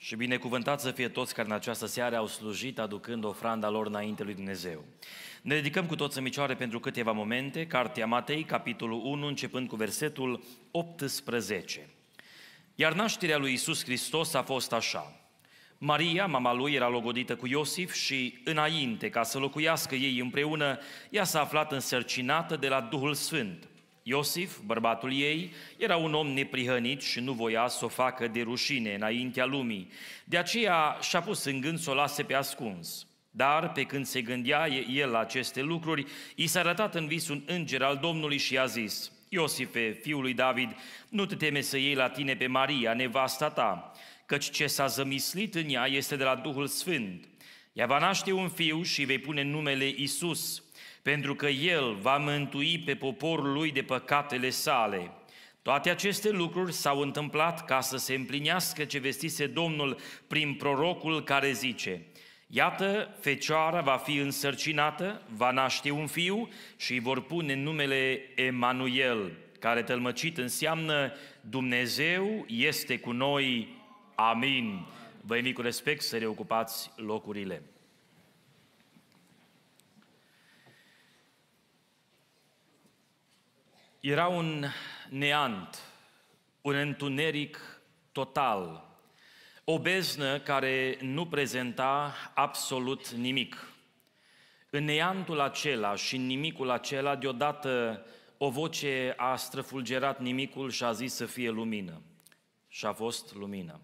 Și binecuvântat să fie toți care în această seară au slujit aducând ofranda lor înainte lui Dumnezeu. Ne ridicăm cu toți în micioare pentru câteva momente, Cartea Matei, capitolul 1, începând cu versetul 18. Iar nașterea lui Isus Hristos a fost așa. Maria, mama lui, era logodită cu Iosif și, înainte ca să locuiască ei împreună, ea s-a aflat însărcinată de la Duhul Sfânt – Iosif, bărbatul ei, era un om neprihănit și nu voia să o facă de rușine înaintea lumii. De aceea și-a pus în gând să o lase pe ascuns. Dar, pe când se gândea el la aceste lucruri, i s-a arătat în vis un înger al Domnului și i-a zis, Iosife, fiul lui David, nu te teme să iei la tine pe Maria, nevasta ta, căci ce s-a zămislit în ea este de la Duhul Sfânt. Ea va naște un fiu și vei pune numele Isus, pentru că El va mântui pe poporul lui de păcatele sale. Toate aceste lucruri s-au întâmplat ca să se împlinească ce vestise Domnul prin prorocul care zice, Iată, fecioara va fi însărcinată, va naște un fiu și îi vor pune numele Emanuel, care tălmăcit înseamnă Dumnezeu este cu noi. Amin. Vă invit cu respect să reocupați locurile. Era un neant, un întuneric total, o beznă care nu prezenta absolut nimic. În neantul acela și în nimicul acela, deodată o voce a străfulgerat nimicul și a zis să fie lumină. Și a fost lumină.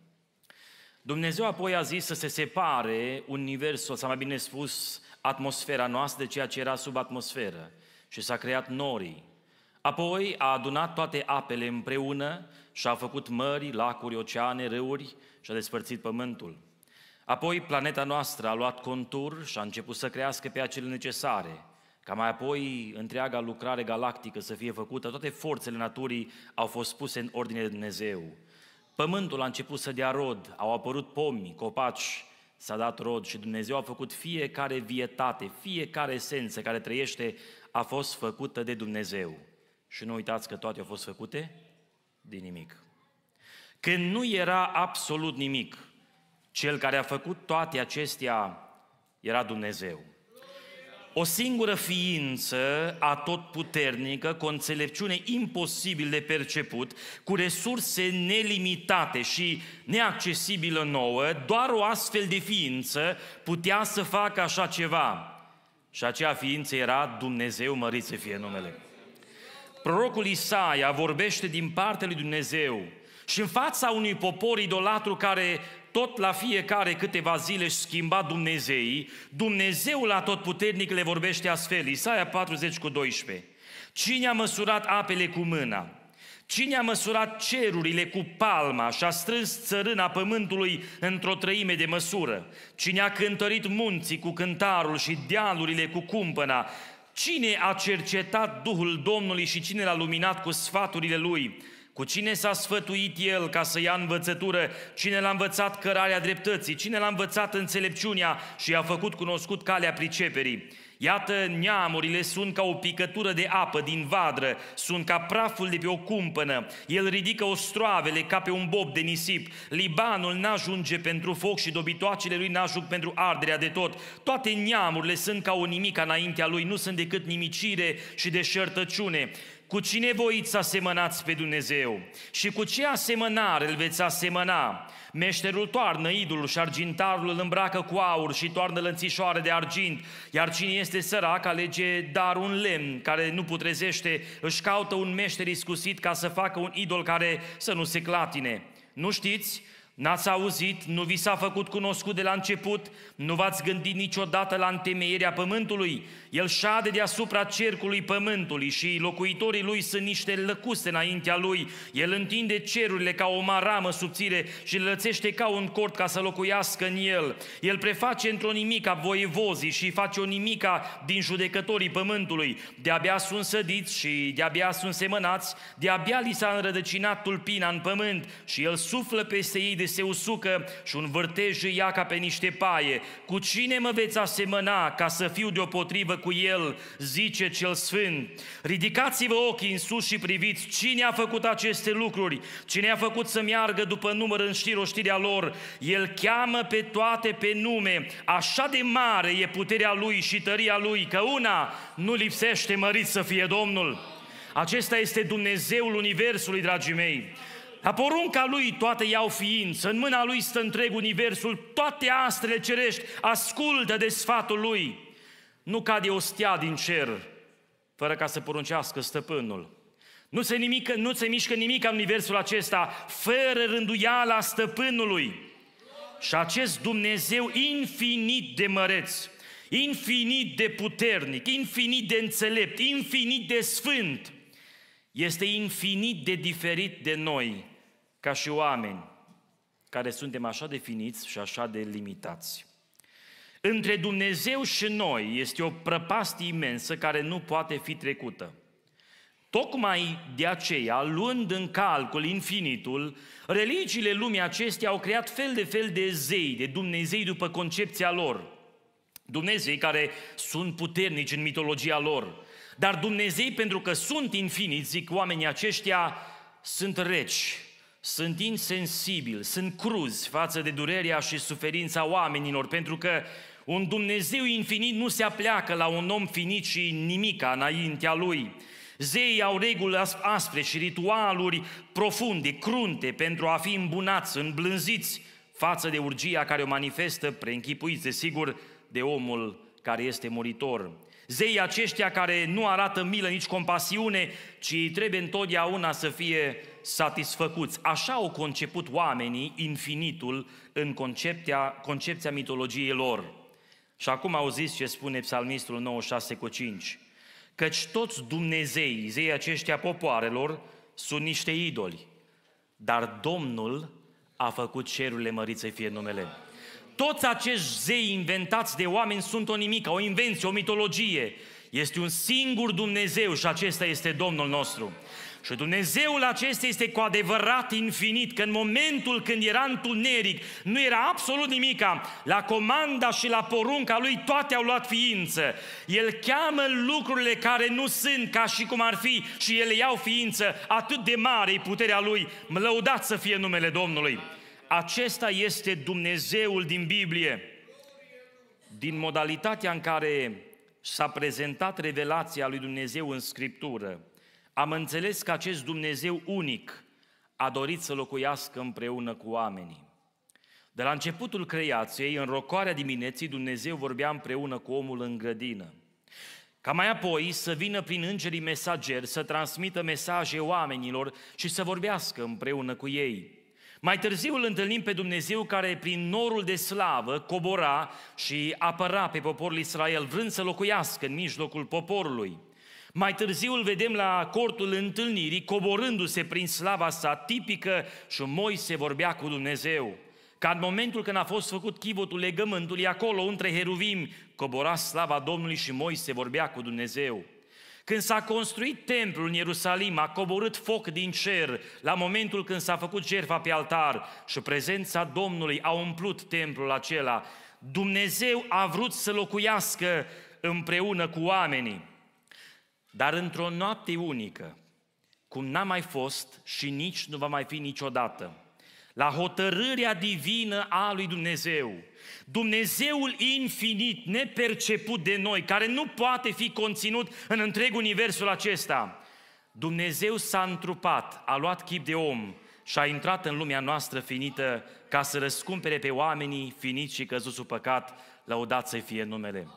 Dumnezeu apoi a zis să se separe universul, sau mai bine spus, atmosfera noastră de ceea ce era sub atmosferă. Și s-a creat norii, Apoi a adunat toate apele împreună și a făcut mări, lacuri, oceane, râuri și a despărțit pământul. Apoi planeta noastră a luat contur și a început să crească pe acele necesare, ca mai apoi întreaga lucrare galactică să fie făcută, toate forțele naturii au fost puse în ordine de Dumnezeu. Pământul a început să dea rod, au apărut pomi, copaci, s-a dat rod și Dumnezeu a făcut fiecare vietate, fiecare esență care trăiește a fost făcută de Dumnezeu. Și nu uitați că toate au fost făcute din nimic. Când nu era absolut nimic, cel care a făcut toate acestea era Dumnezeu. O singură ființă atotputernică, cu o înțelepciune imposibil de perceput, cu resurse nelimitate și neaccesibilă nouă, doar o astfel de ființă putea să facă așa ceva. Și acea ființă era Dumnezeu, mărit să fie numele prorocul Isaia vorbește din partea lui Dumnezeu și în fața unui popor idolatru care tot la fiecare câteva zile își schimba Dumnezei, Dumnezeul Atotputernic le vorbește astfel, Isaia 40 cu 12. Cine a măsurat apele cu mâna? Cine a măsurat cerurile cu palma și a strâns țărâna pământului într-o trăime de măsură? Cine a cântărit munții cu cântarul și dealurile cu cumpăna? Cine a cercetat Duhul Domnului și cine l-a luminat cu sfaturile lui? Cu cine s-a sfătuit el ca să ia învățătură? Cine l-a învățat cărarea dreptății? Cine l-a învățat înțelepciunea și i-a făcut cunoscut calea priceperii? Iată, neamurile sunt ca o picătură de apă din vadră, sunt ca praful de pe o cumpănă. El ridică ostroavele ca pe un bob de nisip. Libanul n-ajunge pentru foc și dobitoacele lui n-ajung pentru arderea de tot. Toate neamurile sunt ca o nimica înaintea lui, nu sunt decât nimicire și deșertăciune. Cu cine voiți să asemănați pe Dumnezeu? Și cu ce asemănare îl veți asemăna? Meșterul toarnă idolul și argintarul îl îmbracă cu aur și toarnă lănțișoare de argint, iar cine este sărac alege dar un lemn care nu putrezește, își caută un meșter iscusit ca să facă un idol care să nu se clatine. Nu știți N-ați auzit, nu vi s-a făcut cunoscut de la început, nu v-ați gândit niciodată la întemeierea pământului. El șade deasupra cercului pământului și locuitorii lui sunt niște lăcuse înaintea lui. El întinde cerurile ca o maramă subțire și le lățește ca un cort ca să locuiască în el. El preface într-o nimica voievozii și face o nimica din judecătorii pământului. De-abia sunt sădiți și de-abia sunt semănați, de-abia li s-a înrădăcinat tulpina în pământ și el suflă peste ei de unde se usucă și un vârtej îi ia ca pe niște paie. Cu cine mă veți asemăna ca să fiu deopotrivă cu el, zice cel sfânt. Ridicați-vă ochii în sus și priviți cine a făcut aceste lucruri, cine a făcut să meargă după număr în știroștirea lor. El cheamă pe toate pe nume, așa de mare e puterea lui și tăria lui, că una nu lipsește mărit să fie Domnul. Acesta este Dumnezeul Universului, dragii mei. La porunca lui toate iau ființă, în mâna lui stă întreg universul, toate astrele cerești ascultă de sfatul lui. Nu cade o stea din cer fără ca să poruncească stăpânul. Nu se, nimic, nu se mișcă nimic în universul acesta fără rânduiala stăpânului. Și acest Dumnezeu infinit de măreț, infinit de puternic, infinit de înțelept, infinit de sfânt, este infinit de diferit de noi ca și oameni care suntem așa definiți și așa de limitați. Între Dumnezeu și noi este o prăpastie imensă care nu poate fi trecută. Tocmai de aceea, luând în calcul infinitul, religiile lumii acestea au creat fel de fel de zei, de Dumnezei după concepția lor. Dumnezei care sunt puternici în mitologia lor. Dar Dumnezei, pentru că sunt infiniți, zic oamenii aceștia, sunt reci, sunt insensibil, sunt cruzi față de durerea și suferința oamenilor, pentru că un Dumnezeu infinit nu se apleacă la un om finit și nimica înaintea lui. Zeii au reguli aspre și ritualuri profunde, crunte, pentru a fi îmbunați, îmblânziți față de urgia care o manifestă, preînchipuiți, desigur, de omul care este muritor. Zeii aceștia care nu arată milă, nici compasiune, ci trebuie întotdeauna să fie satisfăcuți. Așa au conceput oamenii infinitul în concepția, concepția mitologiei lor. Și acum auziți ce spune psalmistul 96 cu 5. Căci toți Dumnezeii, zeii aceștia popoarelor, sunt niște idoli, dar Domnul a făcut cerurile măriței fie numele toți acești zei inventați de oameni sunt o nimică, o invenție, o mitologie. Este un singur Dumnezeu și acesta este Domnul nostru. Și Dumnezeul acesta este cu adevărat infinit, că în momentul când era întuneric, nu era absolut nimica, la comanda și la porunca lui toate au luat ființă. El cheamă lucrurile care nu sunt ca și cum ar fi și ele iau ființă, atât de mare e puterea lui. Lăudați să fie numele Domnului. Acesta este Dumnezeul din Biblie. Din modalitatea în care s-a prezentat revelația lui Dumnezeu în Scriptură, am înțeles că acest Dumnezeu unic a dorit să locuiască împreună cu oamenii. De la începutul creației, în rocoarea dimineții, Dumnezeu vorbea împreună cu omul în grădină. Ca mai apoi să vină prin îngerii mesageri să transmită mesaje oamenilor și să vorbească împreună cu ei. Mai târziu îl întâlnim pe Dumnezeu care prin norul de slavă cobora și apăra pe poporul Israel, vrând să locuiască în mijlocul poporului. Mai târziu îl vedem la cortul întâlnirii, coborându-se prin slava sa tipică și se vorbea cu Dumnezeu. Ca în momentul când a fost făcut chivotul legământului, acolo, între heruvim, cobora slava Domnului și se vorbea cu Dumnezeu. Când s-a construit templul în Ierusalim, a coborât foc din cer la momentul când s-a făcut jertfa pe altar și prezența Domnului a umplut templul acela. Dumnezeu a vrut să locuiască împreună cu oamenii. Dar într-o noapte unică, cum n-a mai fost și nici nu va mai fi niciodată, la hotărârea divină a lui Dumnezeu. Dumnezeul infinit, neperceput de noi, care nu poate fi conținut în întreg universul acesta. Dumnezeu s-a întrupat, a luat chip de om și a intrat în lumea noastră finită ca să răscumpere pe oamenii finiți și căzuți sub păcat, lăudat să fie numele.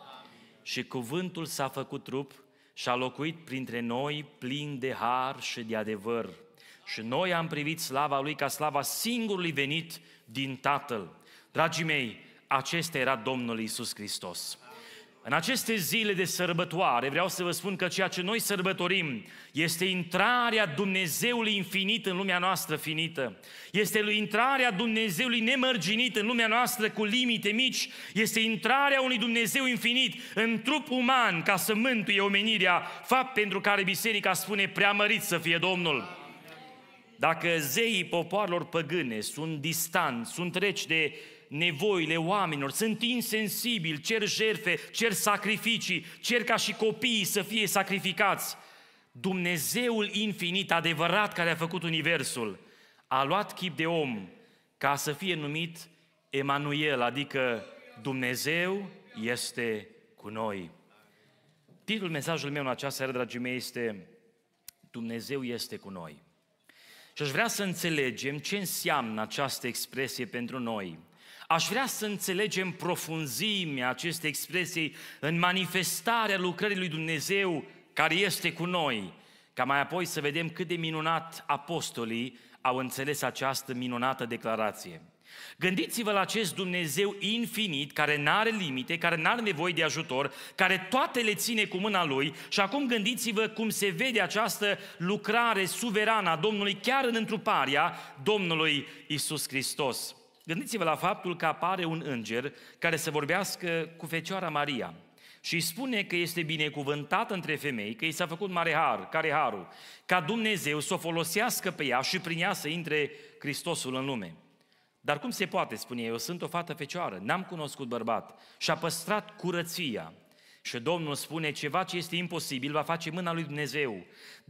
Și cuvântul s-a făcut trup și a locuit printre noi plin de har și de adevăr și noi am privit slava Lui ca slava singurului venit din Tatăl. Dragii mei, acesta era Domnul Isus Hristos. În aceste zile de sărbătoare vreau să vă spun că ceea ce noi sărbătorim este intrarea Dumnezeului infinit în lumea noastră finită. Este intrarea Dumnezeului nemărginit în lumea noastră cu limite mici. Este intrarea unui Dumnezeu infinit în trup uman ca să mântuie omenirea, fapt pentru care biserica spune prea mărit să fie Domnul dacă zeii popoarelor păgâne sunt distanți, sunt reci de nevoile oamenilor, sunt insensibili, cer jerfe, cer sacrificii, cer ca și copiii să fie sacrificați, Dumnezeul infinit, adevărat, care a făcut Universul, a luat chip de om ca să fie numit Emanuel, adică Dumnezeu este cu noi. Titlul mesajului meu în această seară, dragii mei, este Dumnezeu este cu noi. Și aș vrea să înțelegem ce înseamnă această expresie pentru noi. Aș vrea să înțelegem profunzimea acestei expresii în manifestarea lucrării lui Dumnezeu care este cu noi, ca mai apoi să vedem cât de minunat apostolii au înțeles această minunată declarație. Gândiți-vă la acest Dumnezeu infinit, care nu are limite, care nu are nevoie de ajutor, care toate le ține cu mâna Lui și acum gândiți-vă cum se vede această lucrare suverană a Domnului chiar în întruparea Domnului Isus Hristos. Gândiți-vă la faptul că apare un înger care să vorbească cu Fecioara Maria și îi spune că este binecuvântată între femei, că i s-a făcut mare har, care harul, ca Dumnezeu să o folosească pe ea și prin ea să intre Hristosul în lume. Dar cum se poate, spune eu, sunt o fată fecioară, n-am cunoscut bărbat și a păstrat curăția și Domnul spune, ceva ce este imposibil va face mâna lui Dumnezeu.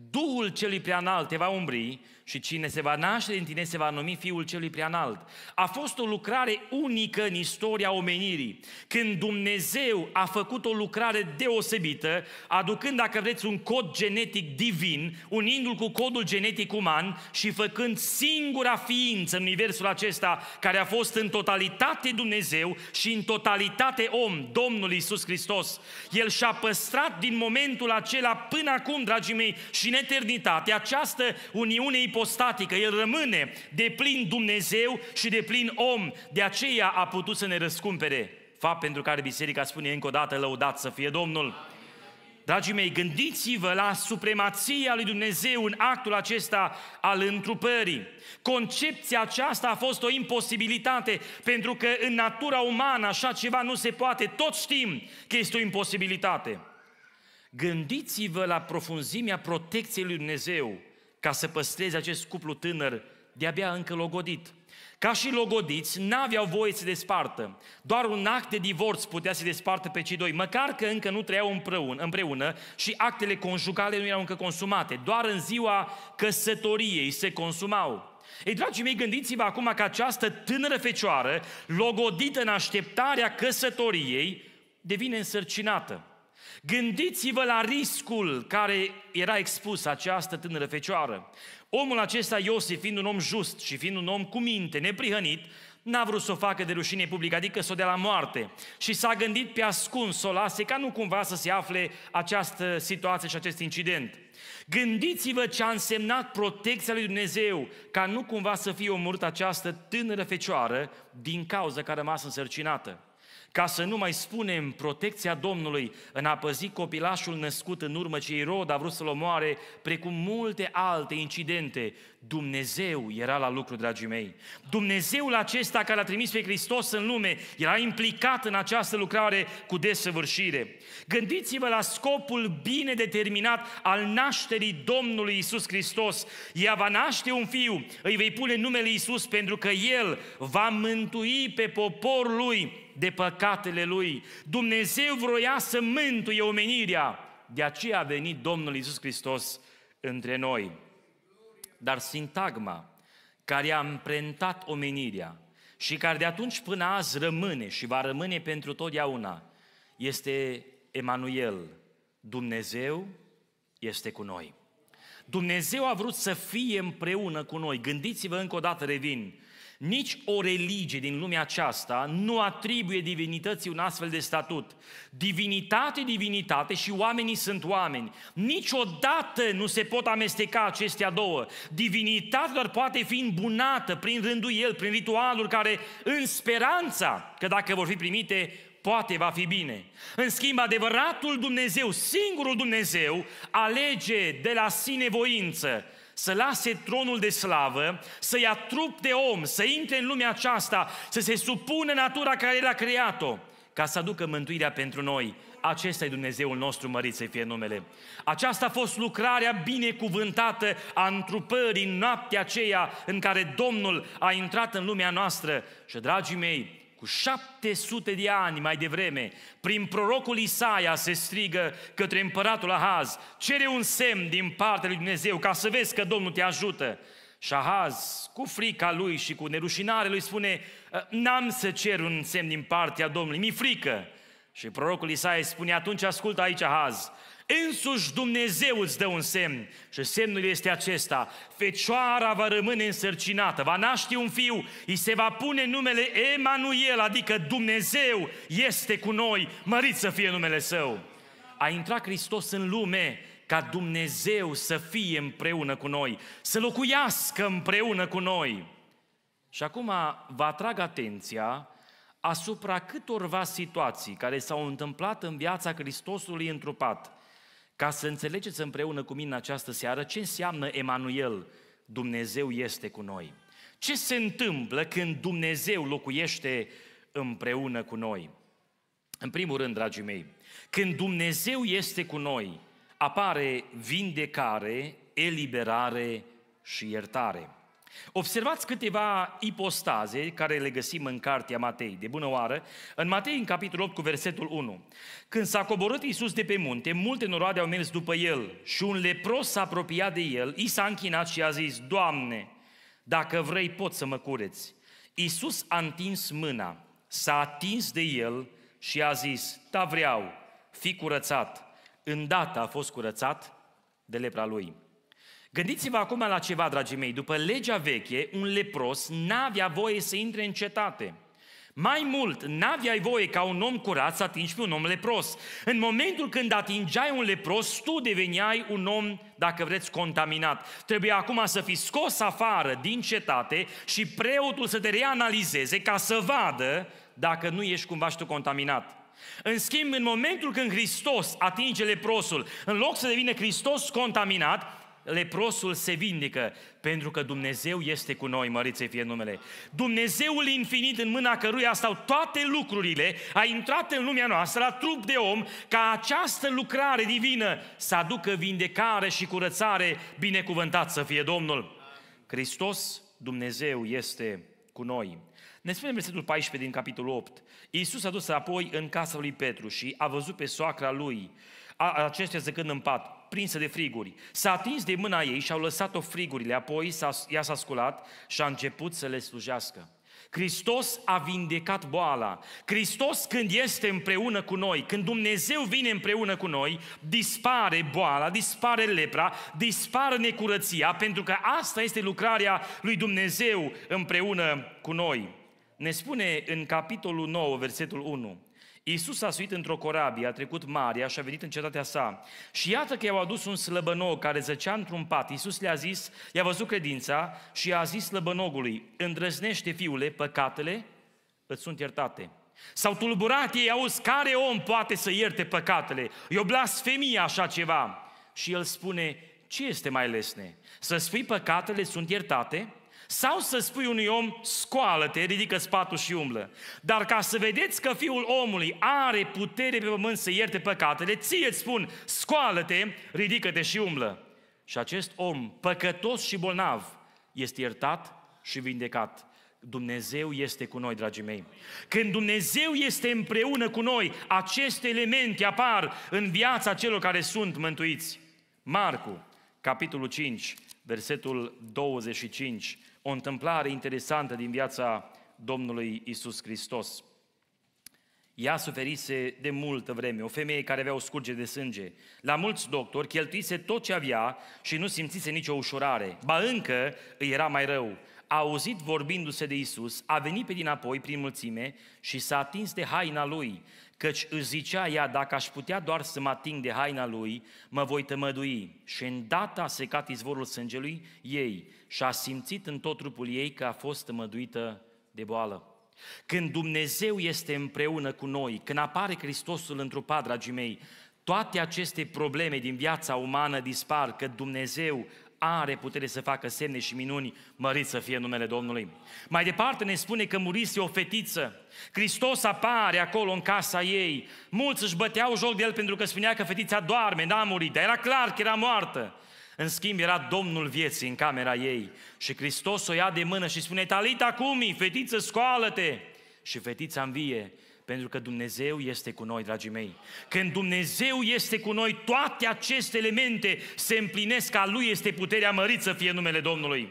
Duhul celui preanalt te va umbri și cine se va naște din tine se va numi Fiul celui preanalt. A fost o lucrare unică în istoria omenirii. Când Dumnezeu a făcut o lucrare deosebită, aducând, dacă vreți, un cod genetic divin, unindu-l cu codul genetic uman și făcând singura ființă în universul acesta, care a fost în totalitate Dumnezeu și în totalitate om, Domnul Isus Hristos. El și-a păstrat din momentul acela până acum, dragii mei, și în eternitate, această uniune ipostatică. El rămâne de plin Dumnezeu și de plin om. De aceea a putut să ne răscumpere. Fapt pentru care biserica spune încă o dată, lăudat să fie Domnul. Amin. Dragii mei, gândiți-vă la supremația lui Dumnezeu în actul acesta al întrupării. Concepția aceasta a fost o imposibilitate, pentru că în natura umană așa ceva nu se poate. Toți știm că este o imposibilitate. Gândiți-vă la profunzimea protecției lui Dumnezeu ca să păstreze acest cuplu tânăr de-abia încă logodit. Ca și logodiți, n-aveau voie să se despartă. Doar un act de divorț putea să despartă pe cei doi, măcar că încă nu trăiau împreună, împreună și actele conjugale nu erau încă consumate. Doar în ziua căsătoriei se consumau. Ei, dragii mei, gândiți-vă acum că această tânără fecioară, logodită în așteptarea căsătoriei, devine însărcinată. Gândiți-vă la riscul care era expus această tânără fecioară. Omul acesta, Iosif, fiind un om just și fiind un om cu minte, neprihănit, n-a vrut să o facă de rușine publică, adică să o dea la moarte. Și s-a gândit pe ascuns să o lase, ca nu cumva să se afle această situație și acest incident. Gândiți-vă ce a însemnat protecția lui Dumnezeu, ca nu cumva să fie omorât această tânără fecioară din cauza că a rămas însărcinată. Ca să nu mai spunem protecția Domnului în a păzi copilașul născut în urmă ce Irod a vrut să-l omoare, precum multe alte incidente, Dumnezeu era la lucru, dragii mei. Dumnezeul acesta care a trimis pe Hristos în lume era implicat în această lucrare cu desăvârșire. Gândiți-vă la scopul bine determinat al nașterii Domnului Isus Hristos. Ea va naște un fiu, îi vei pune numele Isus pentru că El va mântui pe poporul lui de păcatele lui. Dumnezeu vroia să mântuie omenirea. De aceea a venit Domnul Iisus Hristos între noi. Dar sintagma care a împrentat omenirea și care de atunci până azi rămâne și va rămâne pentru totdeauna, este Emanuel. Dumnezeu este cu noi. Dumnezeu a vrut să fie împreună cu noi. Gândiți-vă încă o dată, revin, nici o religie din lumea aceasta nu atribuie divinității un astfel de statut. Divinitate, divinitate și oamenii sunt oameni. Niciodată nu se pot amesteca acestea două. Divinitatea doar poate fi îmbunată prin rândul el, prin ritualuri care, în speranța că dacă vor fi primite, poate va fi bine. În schimb, adevăratul Dumnezeu, singurul Dumnezeu, alege de la sine voință să lase tronul de slavă, să ia trup de om, să intre în lumea aceasta, să se supună natura care l a creat-o, ca să aducă mântuirea pentru noi. Acesta e Dumnezeul nostru, mărit să fie numele. Aceasta a fost lucrarea binecuvântată a întrupării în noaptea aceea în care Domnul a intrat în lumea noastră. Și, dragii mei, cu 700 de ani mai devreme, prin prorocul Isaia se strigă către împăratul Ahaz, cere un semn din partea lui Dumnezeu ca să vezi că Domnul te ajută. Și Ahaz, cu frica lui și cu nerușinare lui, spune, ă, n-am să cer un semn din partea Domnului, mi-e frică. Și prorocul Isaia spune, atunci ascultă aici Ahaz, Însuși Dumnezeu îți dă un semn și semnul este acesta. Fecioara va rămâne însărcinată, va naște un fiu, îi se va pune numele Emanuel, adică Dumnezeu este cu noi, mărit să fie numele Său. A intrat Hristos în lume ca Dumnezeu să fie împreună cu noi, să locuiască împreună cu noi. Și acum vă atrag atenția asupra câtorva situații care s-au întâmplat în viața Hristosului întrupat – ca să înțelegeți împreună cu mine această seară ce înseamnă Emanuel, Dumnezeu este cu noi. Ce se întâmplă când Dumnezeu locuiește împreună cu noi? În primul rând, dragii mei, când Dumnezeu este cu noi, apare vindecare, eliberare și iertare. Observați câteva ipostaze care le găsim în cartea Matei, de bună oară, în Matei, în capitolul 8, cu versetul 1. Când s-a coborât Iisus de pe munte, multe noroade au mers după el și un lepros s-a apropiat de el, i s-a închinat și a zis, Doamne, dacă vrei, pot să mă cureți. Iisus a întins mâna, s-a atins de el și a zis, ta da, vreau, fi curățat. Îndată a fost curățat de lepra lui. Gândiți-vă acum la ceva, dragii mei. După legea veche, un lepros n-avea voie să intre în cetate. Mai mult, n-aveai voie ca un om curat să atingi pe un om lepros. În momentul când atingeai un lepros, tu deveneai un om, dacă vreți, contaminat. Trebuie acum să fii scos afară din cetate și preotul să te reanalizeze ca să vadă dacă nu ești cumva și tu contaminat. În schimb, în momentul când Hristos atinge leprosul, în loc să devină Hristos contaminat, leprosul se vindică, pentru că Dumnezeu este cu noi, măriți fie numele. Dumnezeul infinit în mâna căruia stau toate lucrurile, a intrat în lumea noastră la trup de om, ca această lucrare divină să aducă vindecare și curățare, binecuvântat să fie Domnul. Hristos, Dumnezeu, este cu noi. Ne spune versetul 14 din capitolul 8. Iisus a dus apoi în casa lui Petru și a văzut pe soacra lui, acestea zăcând în pat prinsă de friguri. S-a atins de mâna ei și au lăsat-o frigurile, apoi s-a, ea s-a sculat și a început să le slujească. Hristos a vindecat boala. Hristos când este împreună cu noi, când Dumnezeu vine împreună cu noi, dispare boala, dispare lepra, dispare necurăția, pentru că asta este lucrarea lui Dumnezeu împreună cu noi. Ne spune în capitolul 9, versetul 1, Iisus a suit într-o corabie, a trecut marea și a venit în cetatea sa. Și iată că i-au adus un slăbănog care zăcea într-un pat. Iisus le-a zis, i-a văzut credința și i-a zis slăbănogului, îndrăznește fiule, păcatele îți sunt iertate. S-au tulburat ei, au care om poate să ierte păcatele? E o blasfemie așa ceva. Și el spune, ce este mai lesne? Să spui păcatele sunt iertate? Sau să spui unui om, scoală-te, ridică spatul și umblă. Dar ca să vedeți că Fiul omului are putere pe pământ să ierte păcatele, ție îți spun, scoală-te, ridică-te și umblă. Și acest om, păcătos și bolnav, este iertat și vindecat. Dumnezeu este cu noi, dragii mei. Când Dumnezeu este împreună cu noi, aceste elemente apar în viața celor care sunt mântuiți. Marcu, capitolul 5, versetul 25 o întâmplare interesantă din viața Domnului Isus Hristos. Ea suferise de multă vreme, o femeie care avea o scurge de sânge. La mulți doctori cheltuise tot ce avea și nu simțise nicio ușurare, ba încă îi era mai rău a auzit vorbindu-se de Isus, a venit pe dinapoi prin mulțime și s-a atins de haina lui, căci își zicea ea, dacă aș putea doar să mă ating de haina lui, mă voi tămădui. Și în data a secat izvorul sângelui ei și a simțit în tot trupul ei că a fost tămăduită de boală. Când Dumnezeu este împreună cu noi, când apare Hristosul într-o dragii mei, toate aceste probleme din viața umană dispar, că Dumnezeu are putere să facă semne și minuni, mărit să fie numele Domnului. Mai departe ne spune că murise o fetiță. Hristos apare acolo în casa ei. Mulți își băteau joc de el pentru că spunea că fetița doarme, n-a murit, dar era clar că era moartă. În schimb, era Domnul vieții în camera ei și Hristos o ia de mână și spune, Talita cumi, fetiță, scoală-te! Și fetița învie pentru că Dumnezeu este cu noi, dragii mei. Când Dumnezeu este cu noi, toate aceste elemente se împlinesc, a Lui este puterea mărit să fie numele Domnului.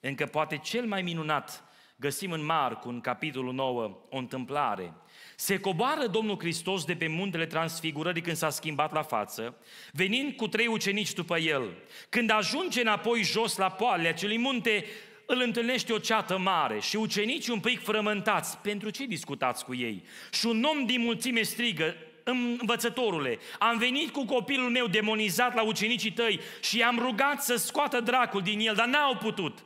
Încă poate cel mai minunat găsim în Marcu, în capitolul 9, o întâmplare. Se coboară Domnul Hristos de pe muntele transfigurării când s-a schimbat la față, venind cu trei ucenici după el. Când ajunge înapoi jos la poalele acelui munte, îl întâlnește o ceată mare și ucenicii un pic frământați. Pentru ce discutați cu ei? Și un om din mulțime strigă, învățătorule, am venit cu copilul meu demonizat la ucenicii tăi și i-am rugat să scoată dracul din el, dar n-au putut.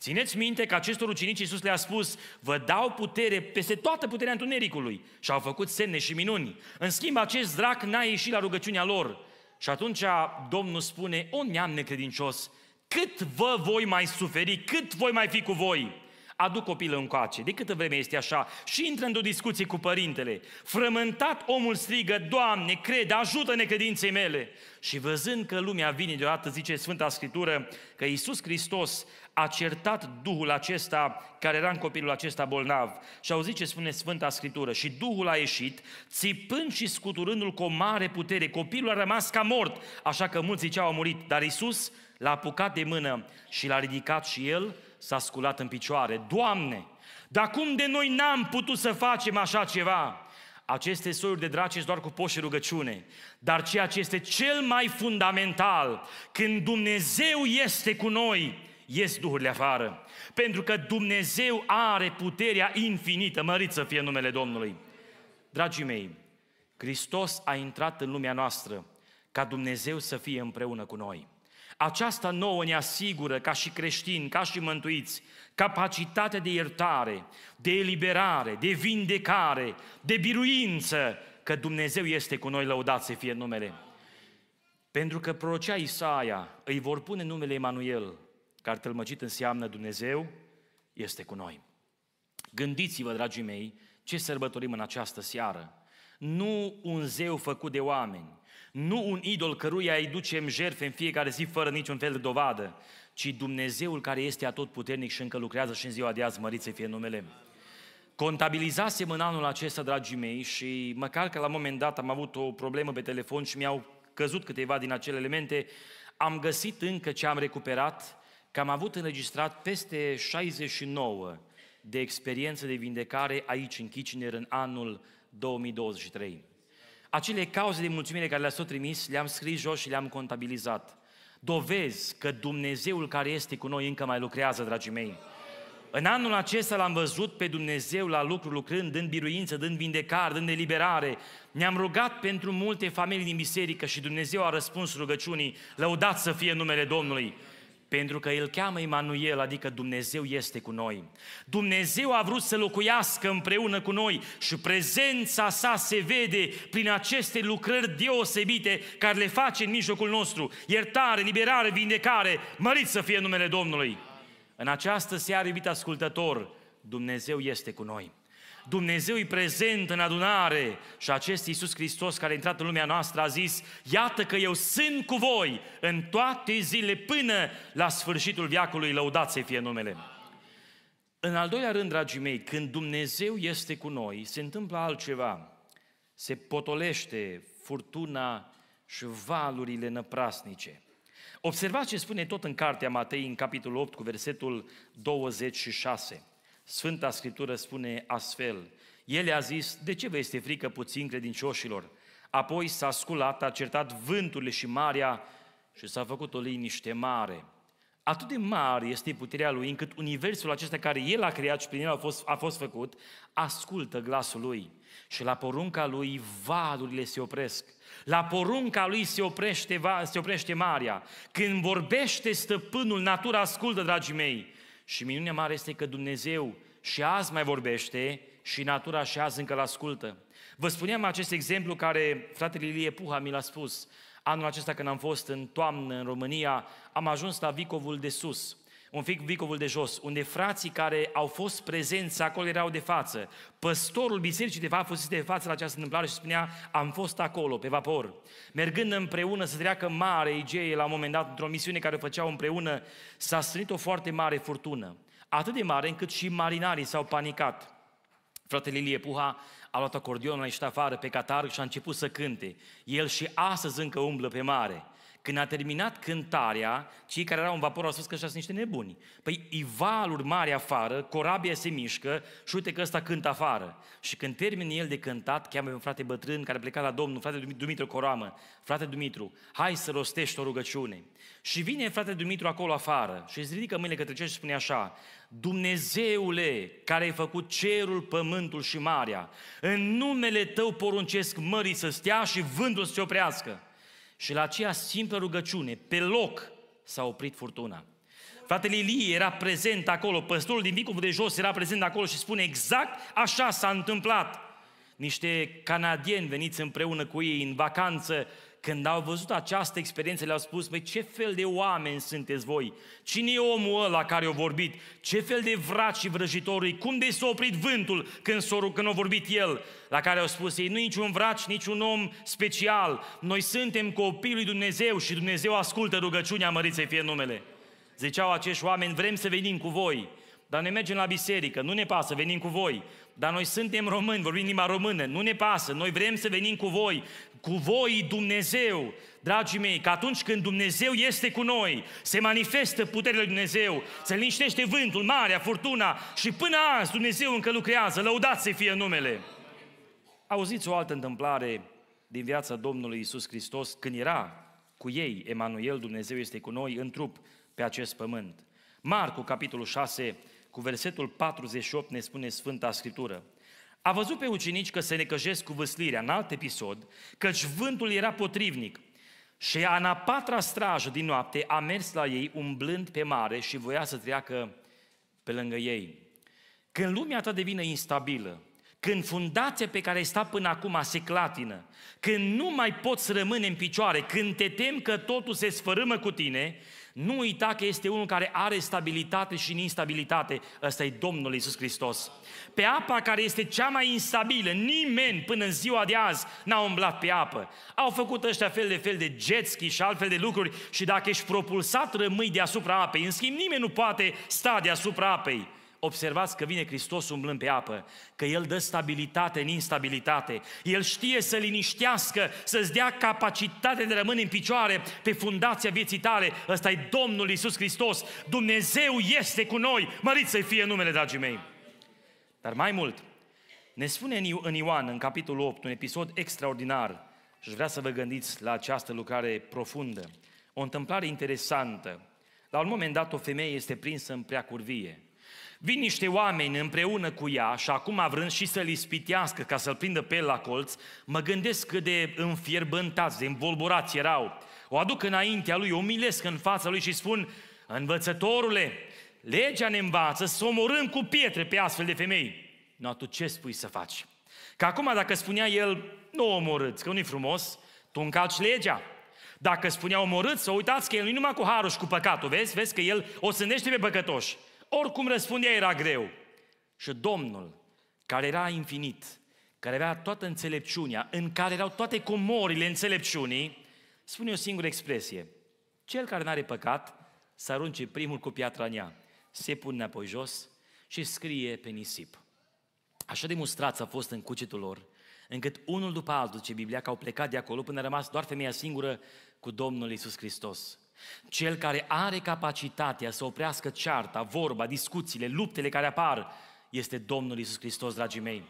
Țineți minte că acestor ucenici Iisus le-a spus, vă dau putere peste toată puterea întunericului și au făcut semne și minuni. În schimb, acest drac n-a ieșit la rugăciunea lor. Și atunci Domnul spune, o neam necredincios, cât vă voi mai suferi, cât voi mai fi cu voi? Aduc copilul coace. De câtă vreme este așa? Și intră într-o discuție cu părintele. Frământat omul strigă, Doamne, crede, ajută-ne credinței mele. Și văzând că lumea vine deodată, zice Sfânta Scriptură, că Iisus Hristos a certat Duhul acesta care era în copilul acesta bolnav. Și auzi ce spune Sfânta Scriptură. Și Duhul a ieșit, țipând și scuturându-l cu o mare putere. Copilul a rămas ca mort, așa că mulți ziceau a murit. Dar Iisus L-a apucat de mână și l-a ridicat și el s-a sculat în picioare. Doamne, dar cum de noi n-am putut să facem așa ceva? Aceste soiuri de draci doar cu poș și rugăciune. Dar ceea ce este cel mai fundamental, când Dumnezeu este cu noi, ies duhurile afară. Pentru că Dumnezeu are puterea infinită, mărit să fie numele Domnului. Dragii mei, Hristos a intrat în lumea noastră ca Dumnezeu să fie împreună cu noi. Aceasta nouă ne asigură, ca și creștini, ca și mântuiți, capacitatea de iertare, de eliberare, de vindecare, de biruință, că Dumnezeu este cu noi, lăudat să fie numele. Pentru că prorocea Isaia îi vor pune numele Emanuel, care tălmăcit înseamnă Dumnezeu este cu noi. Gândiți-vă, dragii mei, ce sărbătorim în această seară. Nu un zeu făcut de oameni, nu un idol căruia îi ducem jertfe în fiecare zi fără niciun fel de dovadă, ci Dumnezeul care este atotputernic și încă lucrează și în ziua de azi, măriți fie numele. Contabilizasem în anul acesta, dragii mei, și măcar că la un moment dat am avut o problemă pe telefon și mi-au căzut câteva din acele elemente, am găsit încă ce am recuperat, că am avut înregistrat peste 69 de experiențe de vindecare aici în Kitchener în anul 2023. Acele cauze de mulțumire care le-ați tot trimis, le-am scris jos și le-am contabilizat. Dovezi că Dumnezeul care este cu noi încă mai lucrează, dragii mei. În anul acesta l-am văzut pe Dumnezeu la lucru lucrând, dând biruință, dând vindecare, dând eliberare. Ne-am rugat pentru multe familii din biserică și Dumnezeu a răspuns rugăciunii, lăudat să fie numele Domnului. Pentru că îl cheamă Emanuel, adică Dumnezeu este cu noi. Dumnezeu a vrut să locuiască împreună cu noi și prezența sa se vede prin aceste lucrări deosebite care le face în mijlocul nostru. Iertare, liberare, vindecare, mărit să fie numele Domnului. În această seară, iubit ascultător, Dumnezeu este cu noi. Dumnezeu e prezent în adunare și acest Iisus Hristos care a intrat în lumea noastră a zis, iată că eu sunt cu voi în toate zile până la sfârșitul viacului, lăudați să fie numele. În al doilea rând, dragii mei, când Dumnezeu este cu noi, se întâmplă altceva. Se potolește furtuna și valurile năprasnice. Observați ce spune tot în cartea Matei, în capitolul 8, cu versetul 26. Sfânta Scriptură spune astfel, el a zis, de ce vă este frică puțin credincioșilor? Apoi s-a sculat, a certat vânturile și marea și s-a făcut o liniște mare. Atât de mare este puterea lui, încât universul acesta care el a creat și prin el a fost, a fost făcut, ascultă glasul lui. Și la porunca lui valurile se opresc. La porunca lui se oprește, se oprește marea. Când vorbește stăpânul, natura ascultă, dragii mei. Și minunea mare este că Dumnezeu și azi mai vorbește și natura și azi încă l ascultă. Vă spuneam acest exemplu care fratele Ilie Puha mi l-a spus. Anul acesta când am fost în toamnă în România, am ajuns la Vicovul de Sus un pic vicovul de jos, unde frații care au fost prezenți acolo erau de față. Păstorul bisericii, de fapt, a fost de față la această întâmplare și spunea, am fost acolo, pe vapor. Mergând împreună să treacă mare Igei, la un moment dat, într-o misiune care o făceau împreună, s-a strânit o foarte mare furtună. Atât de mare încât și marinarii s-au panicat. Fratele Ilie Puha a luat acordionul, a ieșit afară pe catarg și a început să cânte. El și astăzi încă umblă pe mare. Când a terminat cântarea, cei care erau în vapor au spus că ăștia sunt niște nebuni. Păi e valuri mari afară, corabia se mișcă și uite că ăsta cântă afară. Și când termină el de cântat, cheamă un frate bătrân care pleca la Domnul, frate Dumitru Coramă, frate Dumitru, hai să rostești o rugăciune. Și vine frate Dumitru acolo afară și îți ridică mâinile către cer și spune așa, Dumnezeule care ai făcut cerul, pământul și marea, în numele tău poruncesc mării să stea și vântul să se oprească. Și la aceea simplă rugăciune, pe loc s-a oprit furtuna. Fratele Ilie era prezent acolo, păstorul din vicul de jos era prezent acolo și spune exact așa s-a întâmplat. Niște canadieni veniți împreună cu ei în vacanță când au văzut această experiență, le-au spus, măi, ce fel de oameni sunteți voi? Cine e omul ăla care a vorbit? Ce fel de vraci și vrăjitorului? Cum de s-a oprit vântul când, s-a, când a vorbit el? La care au spus ei, nu niciun vrac, niciun om special. Noi suntem copiii lui Dumnezeu și Dumnezeu ascultă rugăciunea măriței fie numele. Ziceau acești oameni, vrem să venim cu voi dar noi mergem la biserică, nu ne pasă, venim cu voi. Dar noi suntem români, vorbim limba română, nu ne pasă, noi vrem să venim cu voi cu voi Dumnezeu, dragii mei, că atunci când Dumnezeu este cu noi, se manifestă puterea lui Dumnezeu, se liniștește vântul, marea, furtuna și până azi Dumnezeu încă lucrează, lăudați să fie numele. Auziți o altă întâmplare din viața Domnului Isus Hristos când era cu ei, Emanuel, Dumnezeu este cu noi în trup pe acest pământ. Marcu, capitolul 6, cu versetul 48 ne spune Sfânta Scriptură. A văzut pe ucenici că se necăjesc cu văslirea în alt episod, căci vântul era potrivnic. Și în a patra strajă din noapte a mers la ei umblând pe mare și voia să treacă pe lângă ei. Când lumea ta devine instabilă, când fundația pe care ai stat până acum se clatină, când nu mai poți rămâne în picioare, când te tem că totul se sfărâmă cu tine, nu uita că este unul care are stabilitate și instabilitate. Ăsta e Domnul Isus Hristos. Pe apa care este cea mai instabilă, nimeni până în ziua de azi n-a umblat pe apă. Au făcut ăștia fel de fel de jet ski și altfel de lucruri și dacă ești propulsat rămâi deasupra apei. În schimb, nimeni nu poate sta deasupra apei observați că vine Hristos umblând pe apă, că El dă stabilitate în instabilitate. El știe să liniștească, să-ți dea capacitate de a rămâne în picioare pe fundația vieții tale. Ăsta e Domnul Iisus Hristos. Dumnezeu este cu noi. Măriți să-i fie numele, dragii mei. Dar mai mult, ne spune în Ioan, în capitolul 8, un episod extraordinar, și vrea să vă gândiți la această lucrare profundă. O întâmplare interesantă. La un moment dat, o femeie este prinsă în prea curvie. Vin niște oameni împreună cu ea și acum vrând și să-l ispitească ca să-l prindă pe el la colț, mă gândesc cât de înfierbântați, de învolburați erau. O aduc înaintea lui, o milesc în fața lui și spun, învățătorule, legea ne învață să omorâm cu pietre pe astfel de femei. No, tu ce spui să faci? Că acum dacă spunea el, nu omorâți, că nu-i frumos, tu încalci legea. Dacă spunea omorâți, să uitați că el nu numai cu harul și cu păcatul, vezi? Vezi că el o sândește pe păcătoși. Oricum răspundea era greu. Și Domnul, care era infinit, care avea toată înțelepciunea, în care erau toate comorile înțelepciunii, spune o singură expresie. Cel care n-are păcat, să arunce primul cu piatra în ea, se pune apoi jos și scrie pe nisip. Așa de mustrați a fost în cugetul lor, încât unul după altul, ce Biblia, că au plecat de acolo până a rămas doar femeia singură cu Domnul Isus Hristos. Cel care are capacitatea să oprească cearta, vorba, discuțiile, luptele care apar, este Domnul Isus Hristos, dragii mei.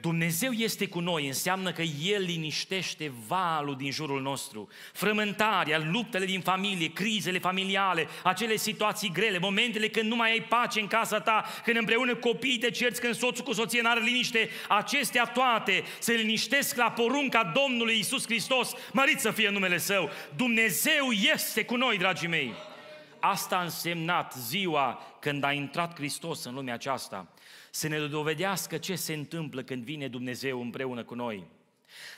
Dumnezeu este cu noi înseamnă că El liniștește valul din jurul nostru. Frământarea, luptele din familie, crizele familiale, acele situații grele, momentele când nu mai ai pace în casa ta, când împreună copiii te cerți, când soțul cu soție n-are liniște, acestea toate se liniștesc la porunca Domnului Isus Hristos, mărit să fie numele Său. Dumnezeu este cu noi, dragii mei. Asta a însemnat ziua când a intrat Hristos în lumea aceasta, să ne dovedească ce se întâmplă când vine Dumnezeu împreună cu noi.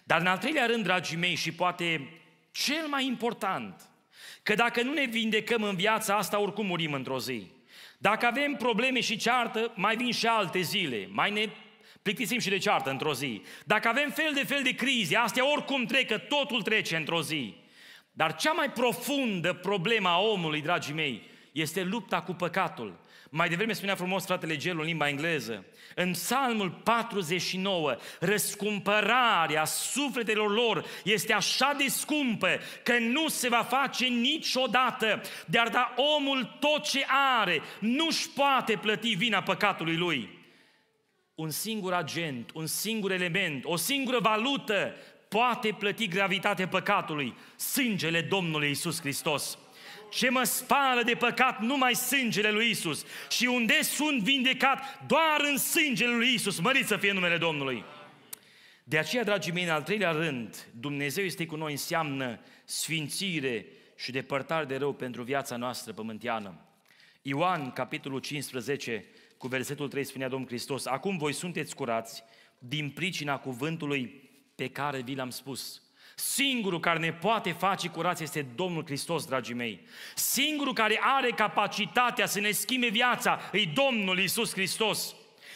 Dar în al treilea rând, dragii mei, și poate cel mai important, că dacă nu ne vindecăm în viața asta, oricum murim într-o zi. Dacă avem probleme și ceartă, mai vin și alte zile, mai ne plictisim și de ceartă într-o zi. Dacă avem fel de fel de crize, astea oricum trec, că totul trece într-o zi. Dar cea mai profundă problemă a omului, dragii mei, este lupta cu păcatul. Mai devreme spunea frumos fratele Gelul în limba engleză, în psalmul 49, răscumpărarea sufletelor lor este așa de scumpă că nu se va face niciodată, dar da omul tot ce are, nu-și poate plăti vina păcatului lui. Un singur agent, un singur element, o singură valută poate plăti gravitate păcatului, sângele Domnului Isus Hristos. Ce mă spală de păcat numai sângele lui Isus. Și unde sunt vindecat doar în sângele lui Isus. Mărit să fie numele Domnului. De aceea, dragii mei, în al treilea rând, Dumnezeu este cu noi înseamnă sfințire și depărtare de rău pentru viața noastră pământeană. Ioan, capitolul 15, cu versetul 3, spunea Domnul Hristos, Acum voi sunteți curați din pricina cuvântului pe care vi l-am spus. Singurul care ne poate face curați este Domnul Hristos, dragii mei. Singurul care are capacitatea să ne schimbe viața e Domnul Iisus Hristos.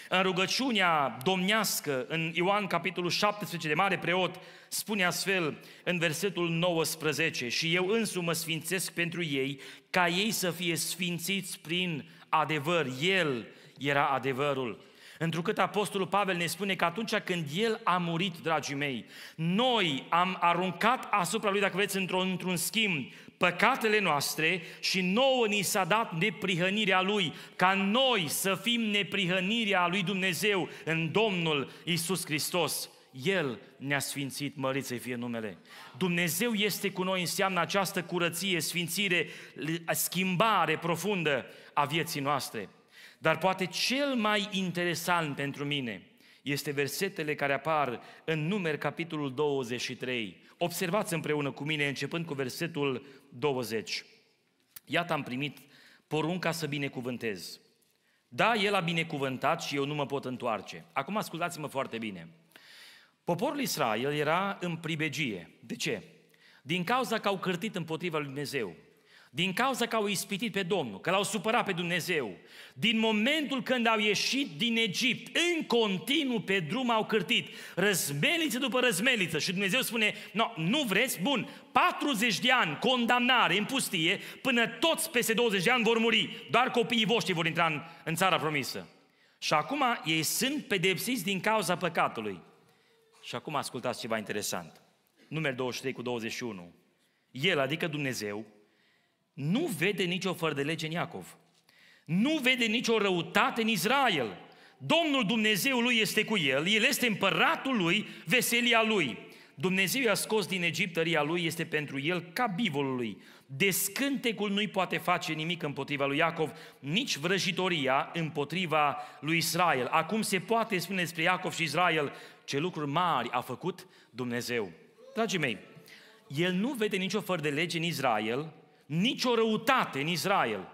În rugăciunea domnească, în Ioan capitolul 17 de mare preot, spune astfel în versetul 19 Și eu însu mă sfințesc pentru ei, ca ei să fie sfințiți prin adevăr. El era adevărul. Întrucât Apostolul Pavel ne spune că atunci când El a murit, dragii mei, noi am aruncat asupra Lui, dacă vreți, într-un, într schimb, păcatele noastre și nouă ni s-a dat neprihănirea Lui, ca noi să fim neprihănirea Lui Dumnezeu în Domnul Isus Hristos. El ne-a sfințit, măriți să fie numele. Dumnezeu este cu noi, înseamnă această curăție, sfințire, schimbare profundă a vieții noastre. Dar poate cel mai interesant pentru mine este versetele care apar în numeri capitolul 23. Observați împreună cu mine, începând cu versetul 20. Iată am primit porunca să binecuvântez. Da, el a binecuvântat și eu nu mă pot întoarce. Acum ascultați-mă foarte bine. Poporul Israel era în pribegie. De ce? Din cauza că au cârtit împotriva lui Dumnezeu. Din cauza că au ispitit pe Domnul, că l-au supărat pe Dumnezeu, din momentul când au ieșit din Egipt, în continuu pe drum au cârtit, răzmeliță după răzmeliță și Dumnezeu spune, no, nu vreți? Bun, 40 de ani condamnare în pustie, până toți peste 20 de ani vor muri, doar copiii voștri vor intra în, în țara promisă. Și acum ei sunt pedepsiți din cauza păcatului. Și acum ascultați ceva interesant. Numărul 23 cu 21. El, adică Dumnezeu, nu vede nicio fără de lege în Iacov. Nu vede nicio răutate în Israel. Domnul Dumnezeu lui este cu el, el este împăratul lui, veselia lui. Dumnezeu i-a scos din Egiptăria lui, este pentru el ca bivolul lui. Descântecul nu-i poate face nimic împotriva lui Iacov, nici vrăjitoria împotriva lui Israel. Acum se poate spune despre Iacov și Israel ce lucruri mari a făcut Dumnezeu. Dragii mei, el nu vede nicio fără de lege în Israel, nicio răutate în Israel.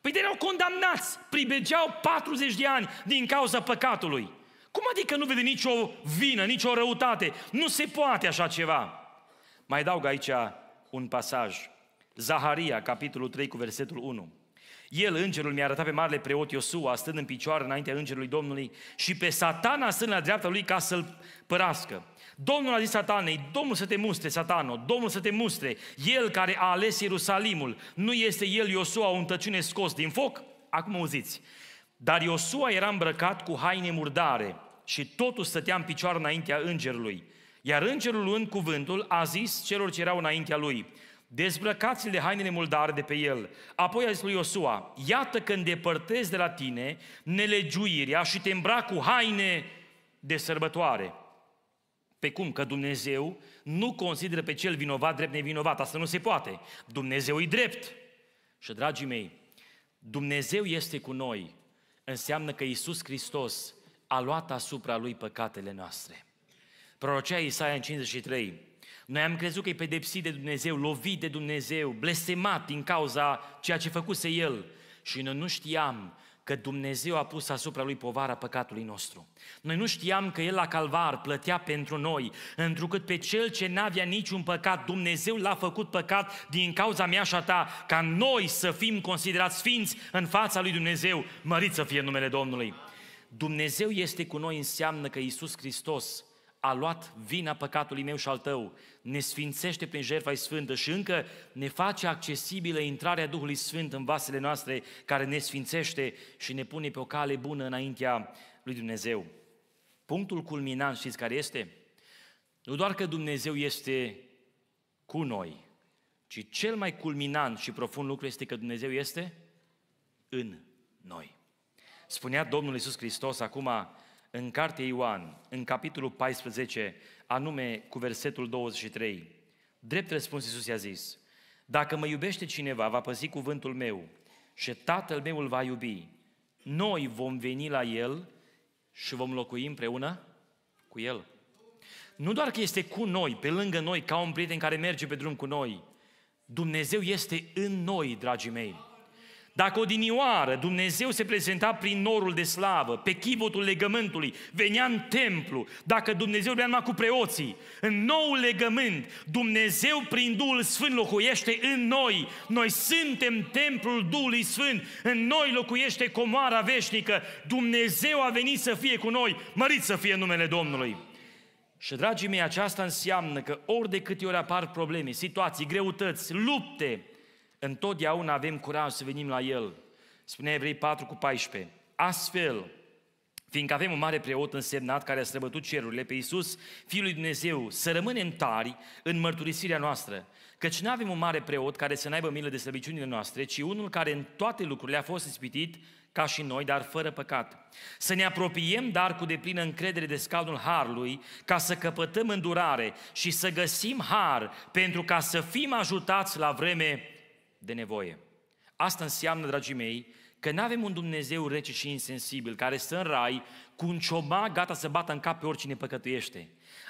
Păi erau condamnați, pribegeau 40 de ani din cauza păcatului. Cum adică nu vede nicio vină, nicio răutate? Nu se poate așa ceva. Mai dau aici un pasaj. Zaharia, capitolul 3, cu versetul 1. El, îngerul, mi-a arătat pe marele preot Iosua, stând în picioare înaintea îngerului Domnului și pe satana stând la dreapta lui ca să-l părască. Domnul a zis satanei, Domnul să te mustre, satano, Domnul să te mustre, El care a ales Ierusalimul, nu este El Iosua un tăciune scos din foc? Acum auziți, dar Iosua era îmbrăcat cu haine murdare și totul stătea în picioare înaintea îngerului. Iar îngerul luând cuvântul a zis celor ce erau înaintea lui, dezbrăcați-l de hainele muldare de pe el. Apoi a zis lui Iosua, iată că îndepărtezi de la tine nelegiuirea și te îmbraci cu haine de sărbătoare. Pe cum? Că Dumnezeu nu consideră pe cel vinovat drept nevinovat. Asta nu se poate. Dumnezeu e drept. Și, dragii mei, Dumnezeu este cu noi. Înseamnă că Isus Hristos a luat asupra Lui păcatele noastre. Prorocea Isaia în 53, noi am crezut că e pedepsit de Dumnezeu, lovit de Dumnezeu, blestemat din cauza ceea ce făcuse el. Și noi nu știam că Dumnezeu a pus asupra lui povara păcatului nostru. Noi nu știam că El la calvar plătea pentru noi, întrucât pe Cel ce n-avea niciun păcat, Dumnezeu l-a făcut păcat din cauza mea și a ta, ca noi să fim considerați sfinți în fața lui Dumnezeu, mărit să fie numele Domnului. Dumnezeu este cu noi înseamnă că Iisus Hristos a luat vina păcatului meu și al tău, ne sfințește prin jertfa sfântă și încă ne face accesibilă intrarea Duhului Sfânt în vasele noastre care ne sfințește și ne pune pe o cale bună înaintea lui Dumnezeu. Punctul culminant știți care este? Nu doar că Dumnezeu este cu noi, ci cel mai culminant și profund lucru este că Dumnezeu este în noi. Spunea Domnul Iisus Hristos acum în cartea Ioan, în capitolul 14, anume cu versetul 23. Drept răspuns Iisus i-a zis, dacă mă iubește cineva, va păzi cuvântul meu și tatăl meu îl va iubi. Noi vom veni la el și vom locui împreună cu el. Nu doar că este cu noi, pe lângă noi, ca un prieten care merge pe drum cu noi, Dumnezeu este în noi, dragii mei. Dacă odinioară Dumnezeu se prezenta prin norul de slavă, pe chivotul legământului, venea în templu, dacă Dumnezeu vrea numai cu preoții, în nou legământ, Dumnezeu prin Duhul Sfânt locuiește în noi. Noi suntem templul Duhului Sfânt, în noi locuiește comoara veșnică. Dumnezeu a venit să fie cu noi, mărit să fie numele Domnului. Și, dragii mei, aceasta înseamnă că ori de câte ori apar probleme, situații, greutăți, lupte, întotdeauna avem curaj să venim la El. Spune Evrei 4 cu 14. Astfel, fiindcă avem un mare preot însemnat care a străbătut cerurile pe Iisus, Fiul lui Dumnezeu, să rămânem tari în mărturisirea noastră, căci nu avem un mare preot care să n-aibă milă de slăbiciunile noastre, ci unul care în toate lucrurile a fost ispitit ca și noi, dar fără păcat. Să ne apropiem, dar cu deplină încredere de scaunul Harului, ca să căpătăm îndurare și să găsim Har pentru ca să fim ajutați la vreme de nevoie. Asta înseamnă, dragii mei, că nu avem un Dumnezeu rece și insensibil care stă în rai cu un cioma gata să bată în cap pe oricine păcătuiește.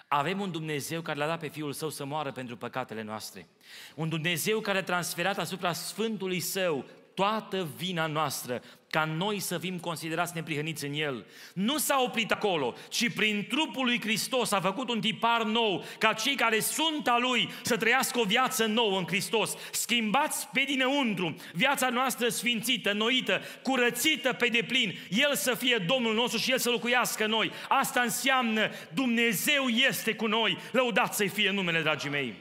Avem un Dumnezeu care l-a dat pe Fiul Său să moară pentru păcatele noastre. Un Dumnezeu care a transferat asupra Sfântului Său toată vina noastră, ca noi să fim considerați neprihăniți în El. Nu s-a oprit acolo, ci prin trupul lui Hristos a făcut un tipar nou, ca cei care sunt a Lui să trăiască o viață nouă în Hristos. Schimbați pe dinăuntru viața noastră sfințită, noită, curățită pe deplin. El să fie Domnul nostru și El să locuiască noi. Asta înseamnă Dumnezeu este cu noi. Lăudați să-i fie numele, dragii mei.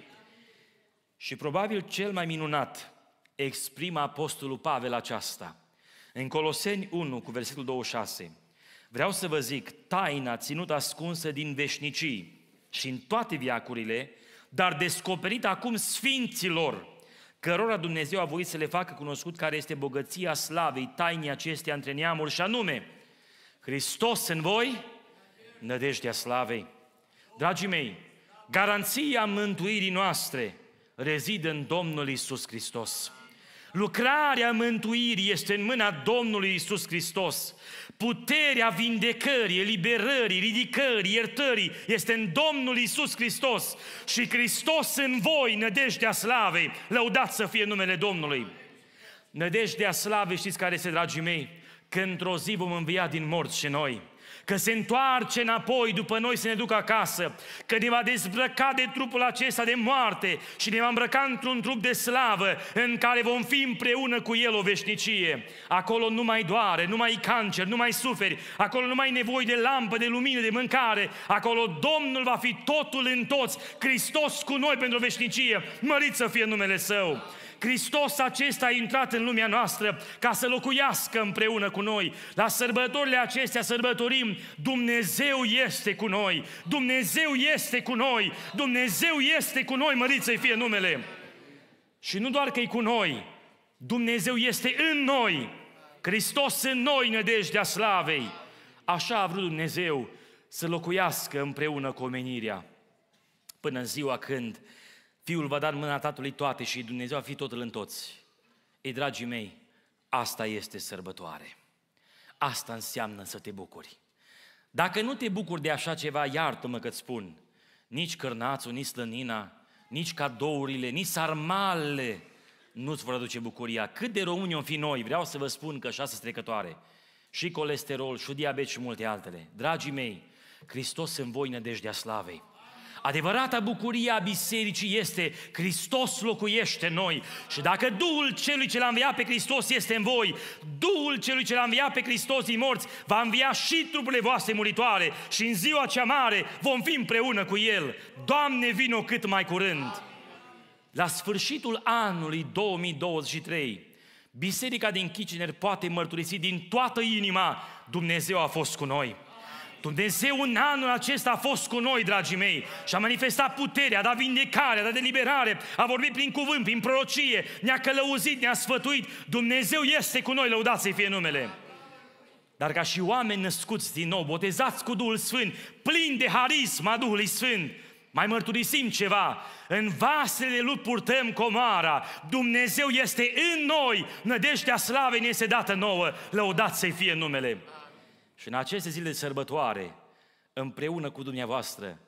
Și probabil cel mai minunat exprimă Apostolul Pavel aceasta – în Coloseni 1, cu versetul 26, vreau să vă zic, taina ținută ascunsă din veșnicii și în toate viacurile, dar descoperită acum sfinților, cărora Dumnezeu a voit să le facă cunoscut care este bogăția slavei, tainii acestea între neamuri și anume, Hristos în voi, nădejdea slavei. Dragii mei, garanția mântuirii noastre rezidă în Domnul Isus Hristos. Lucrarea mântuirii este în mâna Domnului Isus Hristos. Puterea vindecării, eliberării, ridicării, iertării este în Domnul Isus Hristos. Și Hristos în voi, nădejdea slavei, lăudați să fie numele Domnului. Nădejdea slavei, știți care este, dragii mei? Că într-o zi vom învia din morți și noi că se întoarce înapoi după noi să ne ducă acasă, că ne va dezbrăca de trupul acesta de moarte și ne va îmbrăca într-un trup de slavă în care vom fi împreună cu El o veșnicie. Acolo nu mai doare, nu mai cancer, nu mai suferi, acolo nu mai nevoie de lampă, de lumină, de mâncare, acolo Domnul va fi totul în toți, Hristos cu noi pentru o veșnicie, mărit să fie numele Său. Hristos acesta a intrat în lumea noastră ca să locuiască împreună cu noi. La sărbătorile acestea sărbătorim, Dumnezeu este cu noi, Dumnezeu este cu noi, Dumnezeu este cu noi, măriți să fie numele. Și nu doar că e cu noi, Dumnezeu este în noi, Hristos în noi, nădejdea slavei. Așa a vrut Dumnezeu să locuiască împreună cu omenirea până în ziua când Fiul va da în mâna Tatălui toate și Dumnezeu va fi totul în toți. Ei, dragii mei, asta este sărbătoare. Asta înseamnă să te bucuri. Dacă nu te bucuri de așa ceva, iartă-mă că spun, nici cărnațul, nici slănina, nici cadourile, nici sarmale nu-ți vor aduce bucuria. Cât de români om fi noi, vreau să vă spun că șase trecătoare. și colesterol, și diabet și multe altele. Dragii mei, Hristos în voi nădejdea slavei. Adevărata bucurie a bisericii este Hristos locuiește în noi. Și dacă Duhul Celui ce l-a înviat pe Hristos este în voi, Duhul Celui ce l-a înviat pe Hristos din morți va învia și trupurile voastre muritoare și în ziua cea mare vom fi împreună cu El. Doamne, vino cât mai curând! La sfârșitul anului 2023, Biserica din Kitchener poate mărturisi din toată inima Dumnezeu a fost cu noi. Dumnezeu în anul acesta a fost cu noi, dragii mei, și a manifestat puterea, a dat vindecare, a dat deliberare, a vorbit prin cuvânt, prin prorocie, ne-a călăuzit, ne-a sfătuit. Dumnezeu este cu noi, lăudați să fie numele. Dar ca și oameni născuți din nou, botezați cu Duhul Sfânt, plini de harisma Duhului Sfânt, mai mărturisim ceva. În vasele lui purtăm comara. Dumnezeu este în noi. Nădejdea slavei ne este dată nouă. Lăudați să fie numele. Amin. Și în aceste zile de sărbătoare, împreună cu dumneavoastră,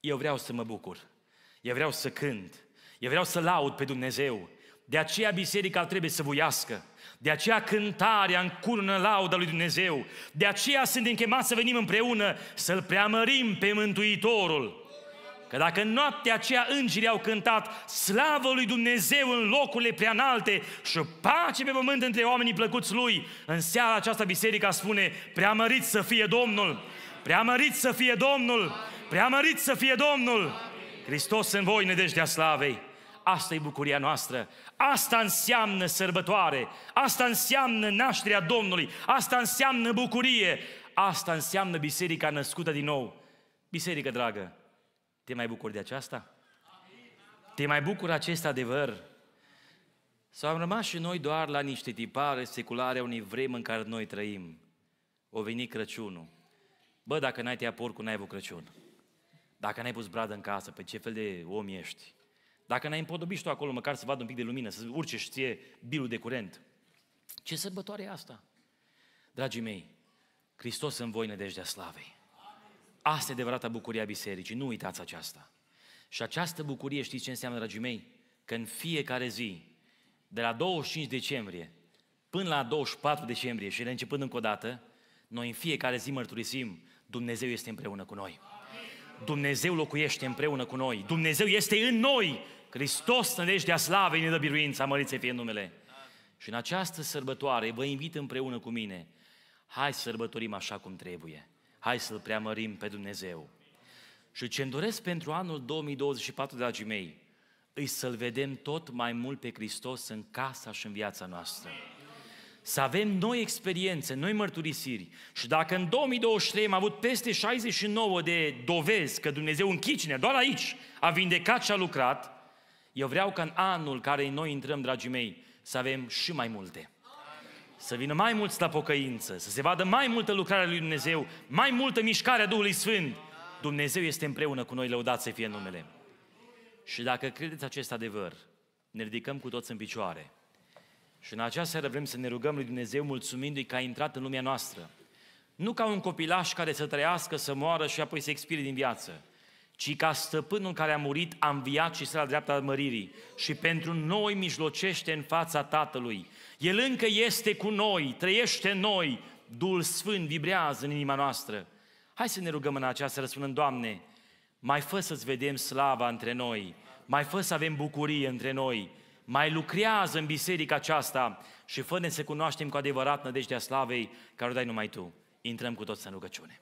eu vreau să mă bucur, eu vreau să cânt, eu vreau să laud pe Dumnezeu. De aceea biserica trebuie să vuiască, de aceea cântarea încurună lauda lui Dumnezeu, de aceea suntem chemați să venim împreună să-L preamărim pe Mântuitorul. Că dacă în noaptea aceea îngerii au cântat slavă lui Dumnezeu în locurile prea înalte și pace pe pământ între oamenii plăcuți lui, în seara aceasta biserica spune, preamărit să fie Domnul, preamărit să fie Domnul, preamărit să fie Domnul. Hristos în voi, nedejdea slavei. Asta e bucuria noastră. Asta înseamnă sărbătoare. Asta înseamnă nașterea Domnului. Asta înseamnă bucurie. Asta înseamnă biserica născută din nou. Biserică dragă, te mai bucuri de aceasta? Te mai bucur acest adevăr? Sau am rămas și noi doar la niște tipare seculare a unei vremi în care noi trăim? O veni Crăciunul. Bă, dacă n-ai tăiat porcul, n-ai avut Crăciun. Dacă n-ai pus bradă în casă, pe ce fel de om ești? Dacă n-ai împodobit tu acolo, măcar să vadă un pic de lumină, să urce și ție bilul de curent. Ce sărbătoare e asta? Dragii mei, Hristos în voi nădejdea slavei. Asta e adevărata bucurie a bisericii, nu uitați aceasta. Și această bucurie, știți ce înseamnă, dragii mei? Că în fiecare zi, de la 25 decembrie până la 24 decembrie și începând încă o dată, noi în fiecare zi mărturisim, Dumnezeu este împreună cu noi. Dumnezeu locuiește împreună cu noi. Dumnezeu este în noi. Hristos, nădejdea slavei, ne dă biruința, mărițe fie numele. Și în această sărbătoare vă invit împreună cu mine. Hai să sărbătorim așa cum trebuie hai să-L preamărim pe Dumnezeu. Și ce-mi doresc pentru anul 2024, dragii mei, îi să-L vedem tot mai mult pe Hristos în casa și în viața noastră. Să avem noi experiențe, noi mărturisiri. Și dacă în 2023 am avut peste 69 de dovezi că Dumnezeu în chicine, doar aici, a vindecat și a lucrat, eu vreau ca în anul care noi intrăm, dragii mei, să avem și mai multe să vină mai mulți la pocăință, să se vadă mai multă lucrarea lui Dumnezeu, mai multă mișcare a Duhului Sfânt. Dumnezeu este împreună cu noi, lăudați să fie numele. Și dacă credeți acest adevăr, ne ridicăm cu toți în picioare. Și în această seară vrem să ne rugăm lui Dumnezeu mulțumindu-i că a intrat în lumea noastră. Nu ca un copilaș care să trăiască, să moară și apoi să expire din viață, ci ca stăpânul care a murit a înviat și s la dreapta măririi și pentru noi mijlocește în fața Tatălui. El încă este cu noi, trăiește în noi, Duhul Sfânt vibrează în inima noastră. Hai să ne rugăm în această răspunând, Doamne, mai fă să-ți vedem slava între noi, mai fă să avem bucurie între noi, mai lucrează în biserica aceasta și fă-ne să cunoaștem cu adevărat nădejdea slavei care o dai numai Tu. Intrăm cu toți în rugăciune.